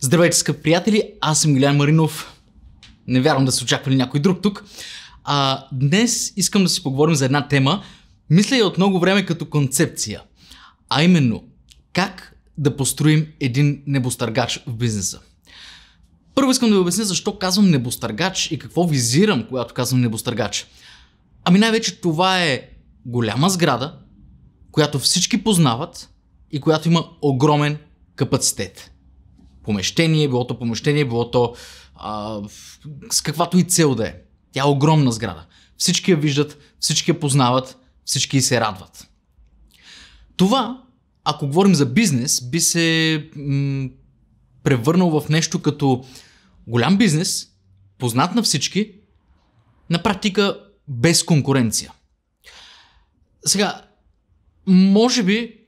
Здравейте, скъпи приятели, аз съм Гилян Маринов. Не вярвам да се очаквали някой друг тук. А, днес искам да си поговорим за една тема, мисля я е от много време като концепция. А именно, как да построим един небостъргач в бизнеса. Първо искам да ви обясня защо казвам небостъргач и какво визирам, когато казвам небостъргач. Ами най-вече това е голяма сграда, която всички познават и която има огромен капацитет помещение, било то помещение, било то а, с каквато и цел да е. Тя е огромна сграда. Всички я виждат, всички я познават, всички се радват. Това, ако говорим за бизнес, би се м- превърнал в нещо като голям бизнес, познат на всички, на практика без конкуренция. Сега, може би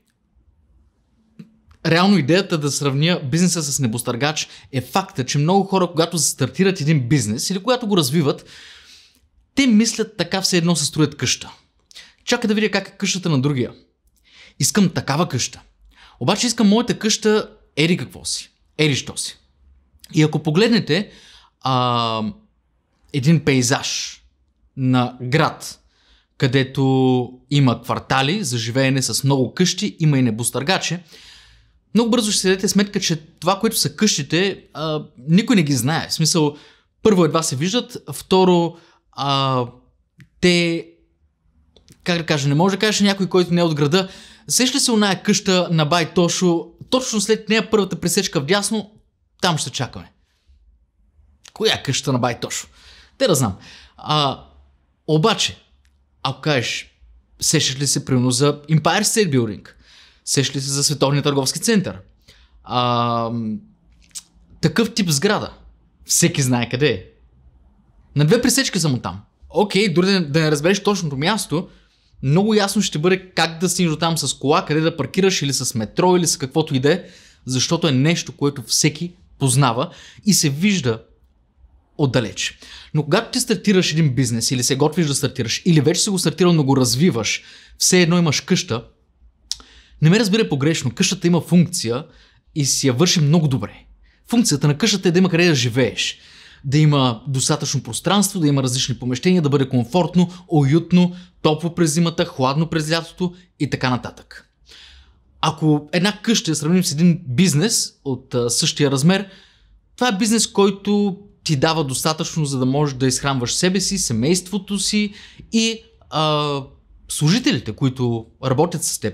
Реално идеята да сравня бизнеса с небостъргач е факта, че много хора, когато стартират един бизнес или когато го развиват, те мислят така все едно се строят къща. Чакай да видя как е къщата на другия. Искам такава къща. Обаче искам моята къща ери какво си, ери що си. И ако погледнете а, един пейзаж на град, където има квартали за живеене с много къщи, има и небостъргаче – много бързо ще се дадете сметка, че това, което са къщите, а, никой не ги знае. В смисъл, първо едва се виждат, второ, а, те, как да кажа, не може да кажеш някой, който не е от града. Сеш ли се оная къща на Бай Тошо, точно след нея първата пресечка в дясно, там ще чакаме. Коя е къща на Бай Тошо? Те да знам. А, обаче, ако кажеш, сещаш ли се примерно за Empire State Building – Сеш ли се за Световния търговски център? А, такъв тип сграда. Всеки знае къде е. На две пресечки съм там. Окей, дори да, да не разбереш точното място, много ясно ще бъде как да стигнеш там с кола, къде да паркираш или с метро или с каквото и да е, защото е нещо, което всеки познава и се вижда отдалеч. Но когато ти стартираш един бизнес или се готвиш да стартираш, или вече си го стартирал, но го развиваш, все едно имаш къща, не ме разбира погрешно, къщата има функция и си я върши много добре. Функцията на къщата е да има къде да живееш. Да има достатъчно пространство, да има различни помещения, да бъде комфортно, уютно, топло през зимата, хладно през лятото и така нататък. Ако една къща я сравним с един бизнес от същия размер, това е бизнес, който ти дава достатъчно, за да можеш да изхранваш себе си, семейството си и а, служителите, които работят с теб.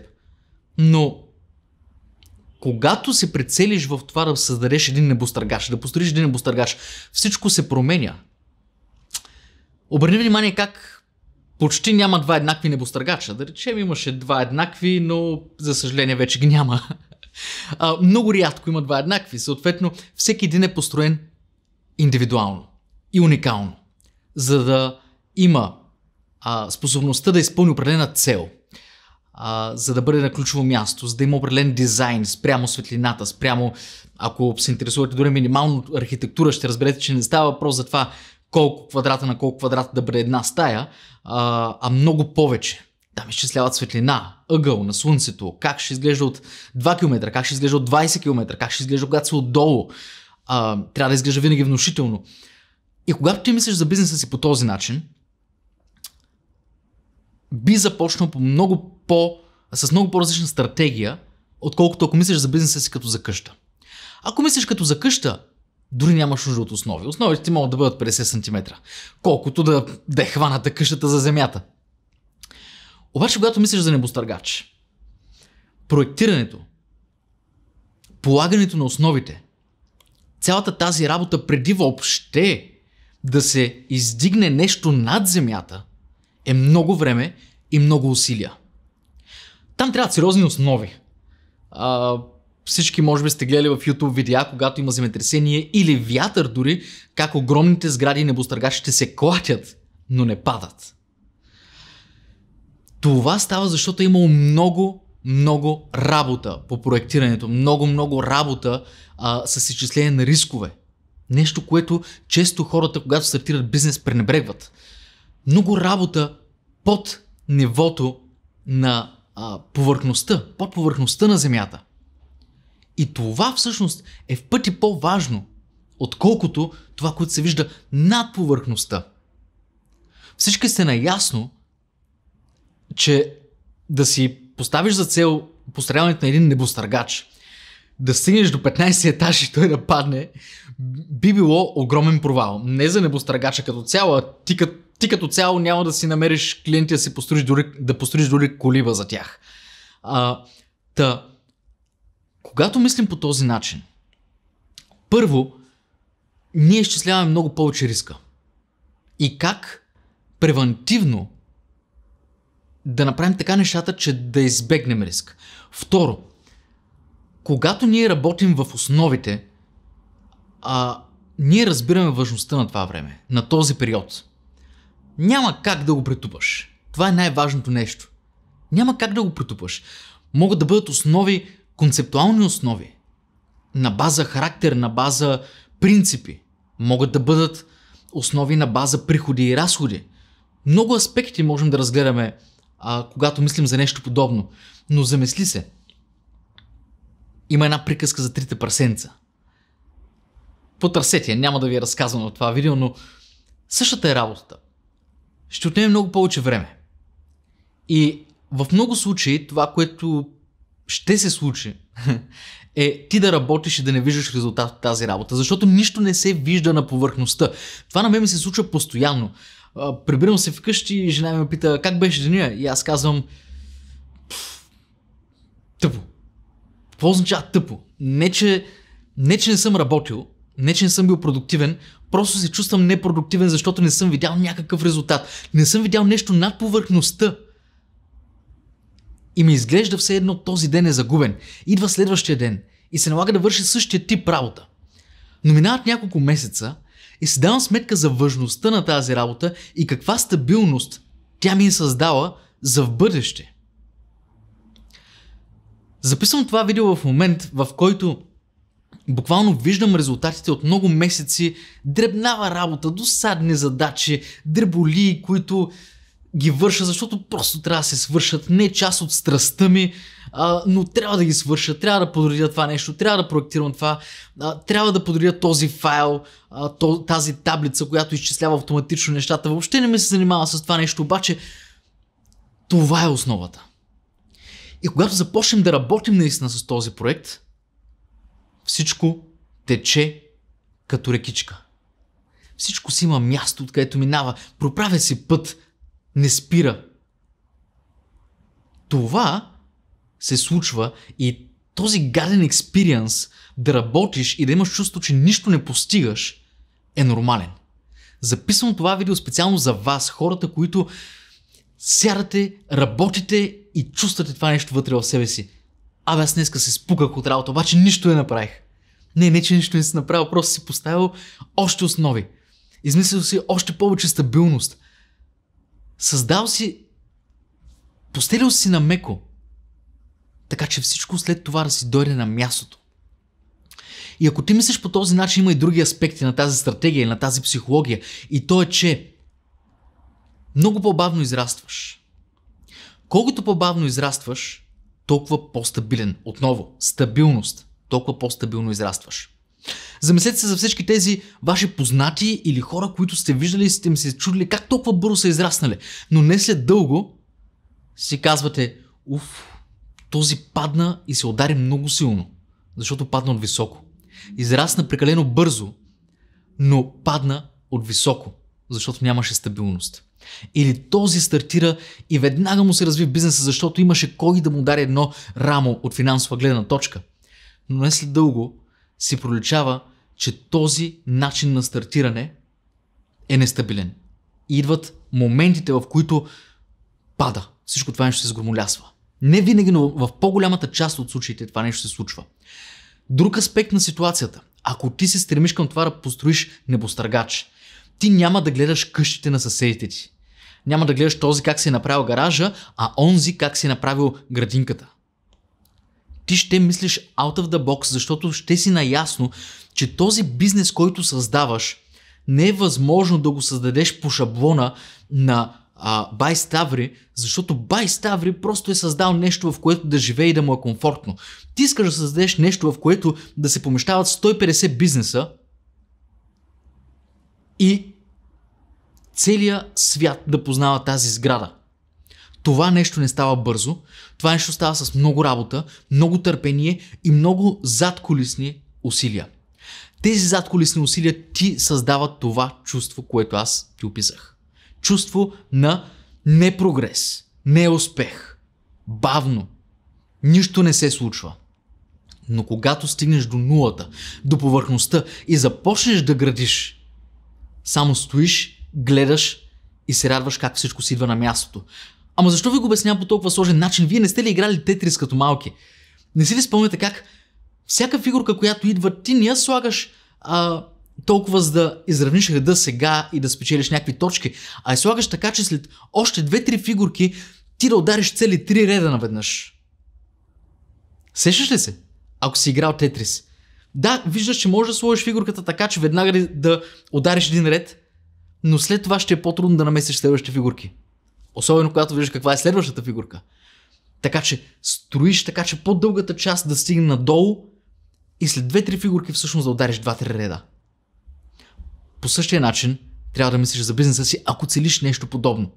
Но когато се прицелиш в това да създадеш един небостъргач, да построиш един небостъргач, всичко се променя. Обърни внимание как почти няма два еднакви небостъргача. Да речем имаше два еднакви, но за съжаление вече ги няма. А, много рядко има два еднакви. Съответно, всеки един е построен индивидуално и уникално, за да има а, способността да изпълни определена цел – а, за да бъде на ключово място, за да има определен дизайн спрямо светлината, спрямо, ако се интересувате дори минимално архитектура, ще разберете, че не става въпрос за това колко квадрата на колко квадрата да бъде една стая, а, а много повече. Там изчисляват светлина, ъгъл на слънцето, как ще изглежда от 2 км, как ще изглежда от 20 км, как ще изглежда когато са отдолу. А, трябва да изглежда винаги внушително. И когато ти мислиш за бизнеса си по този начин, би започнал по много по, с много по-различна стратегия, отколкото ако мислиш за бизнеса си като за къща. Ако мислиш като за къща, дори нямаш нужда от основи. Основите ти могат да бъдат 50 см, колкото да, да е хваната къщата за земята. Обаче, когато мислиш за небостъргач, проектирането, полагането на основите, цялата тази работа преди въобще да се издигне нещо над земята, е много време и много усилия. Там трябват сериозни основи. А, всички може би сте гледали в YouTube видеа, когато има земетресение или вятър дори, как огромните сгради и небостъргачите се клатят, но не падат. Това става, защото е имало много, много работа по проектирането, много, много работа а, с изчисление на рискове. Нещо, което често хората, когато стартират бизнес, пренебрегват. Много работа под нивото на а, повърхността, под повърхността на Земята. И това всъщност е в пъти по-важно, отколкото това, което се вижда над повърхността. Всички сте наясно, че да си поставиш за цел построяването на един небостъргач, да стигнеш до 15 етажи и той да падне, би било огромен провал. Не за небостъргача като цяло, а ти като ти като цяло няма да си намериш клиенти да си построиш дори, да построиш дори колиба за тях. А, та, когато мислим по този начин, първо, ние изчисляваме много повече риска. И как превентивно да направим така нещата, че да избегнем риск. Второ, когато ние работим в основите, а, ние разбираме важността на това време, на този период няма как да го претупаш. Това е най-важното нещо. Няма как да го претупаш. Могат да бъдат основи, концептуални основи, на база характер, на база принципи. Могат да бъдат основи на база приходи и разходи. Много аспекти можем да разгледаме, а, когато мислим за нещо подобно. Но замисли се. Има една приказка за трите прасенца. Потърсете я, няма да ви е разказвам от това видео, но същата е работата ще отнеме много повече време. И в много случаи това, което ще се случи, е ти да работиш и да не виждаш резултат от тази работа, защото нищо не се вижда на повърхността. Това на мен ми се случва постоянно. Прибирам се вкъщи и жена ме пита как беше деня и аз казвам тъпо. Какво означава тъпо? Не че, не, че не съм работил, не, че не съм бил продуктивен, Просто се чувствам непродуктивен, защото не съм видял някакъв резултат. Не съм видял нещо над повърхността. И ми изглежда все едно този ден е загубен. Идва следващия ден и се налага да върши същия тип работа. Но минават няколко месеца и си давам сметка за важността на тази работа и каква стабилност тя ми е създала за в бъдеще. Записвам това видео в момент, в който Буквално виждам резултатите от много месеци, дребнава работа, досадни задачи, дреболи, които ги върша, защото просто трябва да се свършат. Не е част от страстта ми, а, но трябва да ги свърша, трябва да подредя това нещо, трябва да проектирам това, а, трябва да подредя този файл, а, тази таблица, която изчислява автоматично нещата. Въобще не ме се занимава с това нещо, обаче това е основата. И когато започнем да работим наистина с този проект – всичко тече като рекичка. Всичко си има място, откъдето минава. Проправя си път. Не спира. Това се случва и този гаден експириенс да работиш и да имаш чувство, че нищо не постигаш, е нормален. Записвам това видео специално за вас, хората, които сядате, работите и чувствате това нещо вътре в себе си абе аз днеска се спуках от работа, обаче нищо не направих. Не, не, че нищо не си направил, просто си поставил още основи. Измислил си още повече стабилност. Създал си, постелил си на меко, така че всичко след това да си дойде на мястото. И ако ти мислиш по този начин, има и други аспекти на тази стратегия и на тази психология. И то е, че много по-бавно израстваш. Колкото по-бавно израстваш, толкова по-стабилен. Отново, стабилност. Толкова по-стабилно израстваш. Замислете се за всички тези ваши познати или хора, които сте виждали и сте ми се чудили как толкова бързо са израснали. Но не след дълго си казвате, уф, този падна и се удари много силно, защото падна от високо. Израсна прекалено бързо, но падна от високо защото нямаше стабилност. Или този стартира и веднага му се разви бизнеса, защото имаше кой да му дари едно рамо от финансова гледна точка. Но не след дълго си проличава, че този начин на стартиране е нестабилен. идват моментите, в които пада. Всичко това нещо се сгромолясва. Не винаги, но в по-голямата част от случаите това нещо се случва. Друг аспект на ситуацията. Ако ти се стремиш към това да построиш небостъргач, ти няма да гледаш къщите на съседите ти. Няма да гледаш този как си е направил гаража, а онзи как си е направил градинката. Ти ще мислиш out of the box, защото ще си наясно, че този бизнес, който създаваш, не е възможно да го създадеш по шаблона на а, Бай Ставри, защото Бай Ставри просто е създал нещо, в което да живее и да му е комфортно. Ти искаш да създадеш нещо, в което да се помещават 150 бизнеса, и целият свят да познава тази сграда. Това нещо не става бързо, това нещо става с много работа, много търпение и много задколисни усилия. Тези задколисни усилия ти създават това чувство, което аз ти описах. Чувство на непрогрес, неуспех, бавно, нищо не се случва. Но когато стигнеш до нулата, до повърхността и започнеш да градиш, само стоиш, гледаш и се радваш как всичко си идва на мястото. Ама защо ви го обяснявам по толкова сложен начин? Вие не сте ли играли тетрис като малки? Не си ли спомняте как всяка фигурка, която идва, ти не я слагаш а, толкова за да изравниш реда сега и да спечелиш някакви точки, а я слагаш така, че след още две-три фигурки ти да удариш цели три реда наведнъж. Сещаш ли се? Ако си играл Тетрис. Да, виждаш, че можеш да сложиш фигурката така, че веднага да удариш един ред, но след това ще е по-трудно да намесиш следващите фигурки. Особено когато виждаш каква е следващата фигурка. Така че строиш така, че по-дългата част да стигне надолу и след 2-3 фигурки всъщност да удариш 2-3 реда. По същия начин трябва да мислиш за бизнеса си, ако целиш нещо подобно.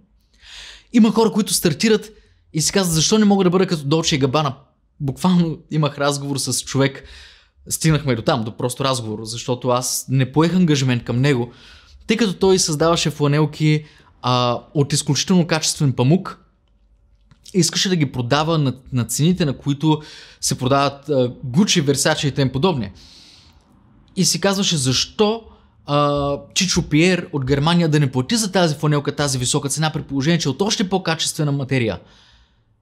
Има хора, които стартират и си казват, защо не мога да бъда като долча и Габана? Буквално имах разговор с човек, стигнахме до там, до просто разговор, защото аз не поех ангажимент към него, тъй като той създаваше фланелки а, от изключително качествен памук, искаше да ги продава на, на цените, на които се продават а, Гучи, Версачи и тем подобни. И си казваше защо а, Чичо Пиер от Германия да не плати за тази фланелка тази висока цена, при положение, че е от още по-качествена материя.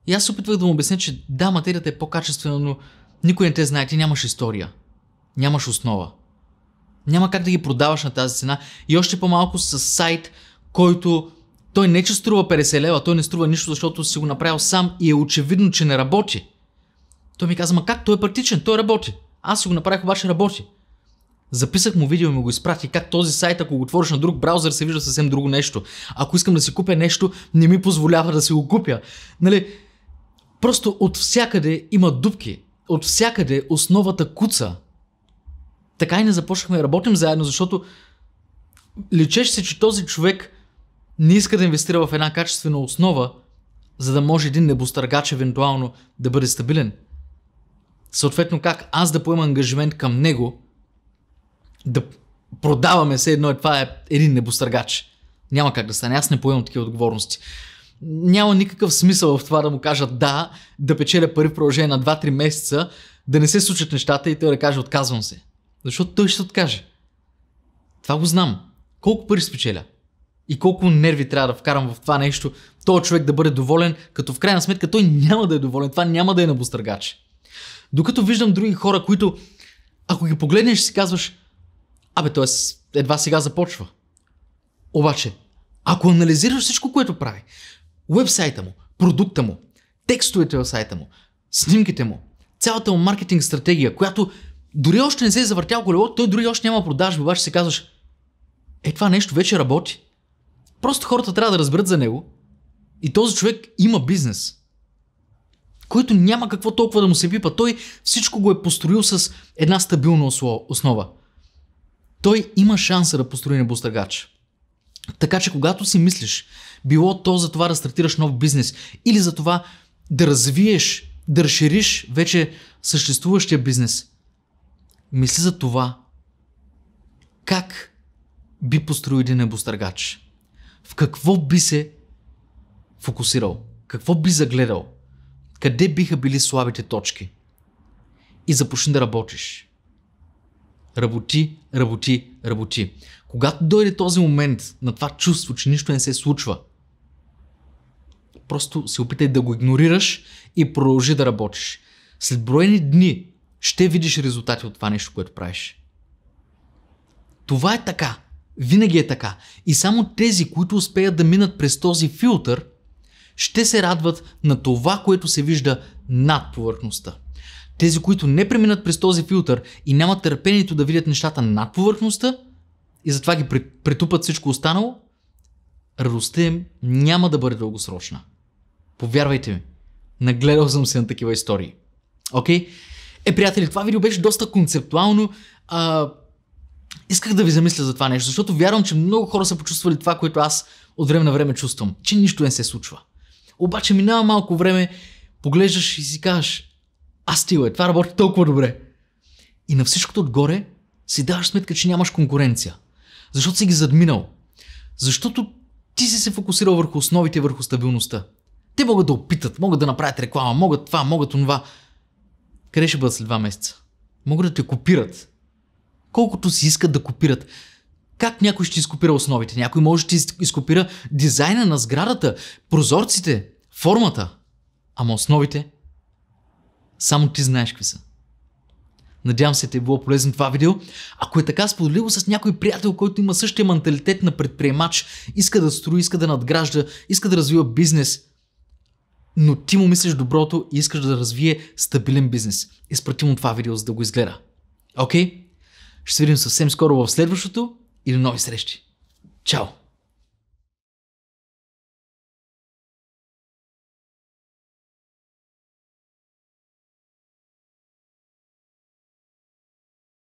И аз се опитвах да му обясня, че да, материята е по-качествена, но никой не те знае, ти нямаш история. Нямаш основа. Няма как да ги продаваш на тази цена и още по-малко с сайт, който той не че струва 50 лева, той не струва нищо, защото си го направил сам и е очевидно, че не работи. Той ми каза, ма как? Той е практичен, той работи. Аз си го направих, обаче работи. Записах му видео и ми го изпрати как този сайт, ако го отвориш на друг браузър, се вижда съвсем друго нещо. Ако искам да си купя нещо, не ми позволява да си го купя. Нали? Просто от всякъде има дупки от всякъде основата куца. Така и не започнахме да работим заедно, защото личеше се, че този човек не иска да инвестира в една качествена основа, за да може един небостъргач евентуално да бъде стабилен. Съответно, как аз да поема ангажимент към него, да продаваме все едно, и е, това е един небостъргач. Няма как да стане. Аз не поемам такива отговорности няма никакъв смисъл в това да му кажа да, да печеля пари в продължение на 2-3 месеца, да не се случат нещата и той да каже отказвам се. Защото той ще откаже. Това го знам. Колко пари спечеля? И колко нерви трябва да вкарам в това нещо, този човек да бъде доволен, като в крайна сметка той няма да е доволен, това няма да е бустъргач. Докато виждам други хора, които, ако ги погледнеш, си казваш, абе, т.е. едва сега започва. Обаче, ако анализираш всичко, което прави, Уебсайта му, продукта му, текстовете в сайта му, снимките му, цялата му маркетинг стратегия, която дори още не се е завъртял колелото, той дори още няма продажби, обаче се казваш, е това нещо вече работи. Просто хората трябва да разберат за него и този човек има бизнес, който няма какво толкова да му се пипа. Той всичко го е построил с една стабилна основа. Той има шанса да построи небостъргач. Така че когато си мислиш, било то за това да стартираш нов бизнес или за това да развиеш, да разшириш вече съществуващия бизнес, мисли за това как би построил един небостъргач. В какво би се фокусирал? Какво би загледал? Къде биха били слабите точки? И започни да работиш. Работи, работи, работи. Когато дойде този момент на това чувство, че нищо не се случва, просто се опитай да го игнорираш и продължи да работиш. След броени дни ще видиш резултати от това нещо, което правиш. Това е така. Винаги е така. И само тези, които успеят да минат през този филтър, ще се радват на това, което се вижда над повърхността. Тези, които не преминат през този филтър и нямат търпението да видят нещата над повърхността и затова ги претупат всичко останало, радостта им няма да бъде дългосрочна. Повярвайте ми, нагледал съм се на такива истории. Окей? Okay? Е, приятели, това видео беше доста концептуално. А, исках да ви замисля за това нещо, защото вярвам, че много хора са почувствали това, което аз от време на време чувствам, че нищо не се случва. Обаче минава малко време, поглеждаш и си кажеш аз ти е, това работи толкова добре. И на всичкото отгоре си даваш сметка, че нямаш конкуренция. Защото си ги задминал. Защото ти си се фокусирал върху основите, върху стабилността. Те могат да опитат, могат да направят реклама, могат това, могат това. Къде ще бъдат след два месеца? Могат да те копират. Колкото си искат да копират. Как някой ще изкопира основите? Някой може да ти изкопира дизайна на сградата, прозорците, формата. Ама основите – само ти знаеш какви са. Надявам се ти е било полезно това видео. Ако е така, сподели го с някой приятел, който има същия менталитет на предприемач, иска да строи, иска да надгражда, иска да развива бизнес, но ти му мислиш доброто и искаш да развие стабилен бизнес. Изпрати му това видео, за да го изгледа. Окей? Okay? Ще се видим съвсем скоро в следващото или нови срещи. Чао!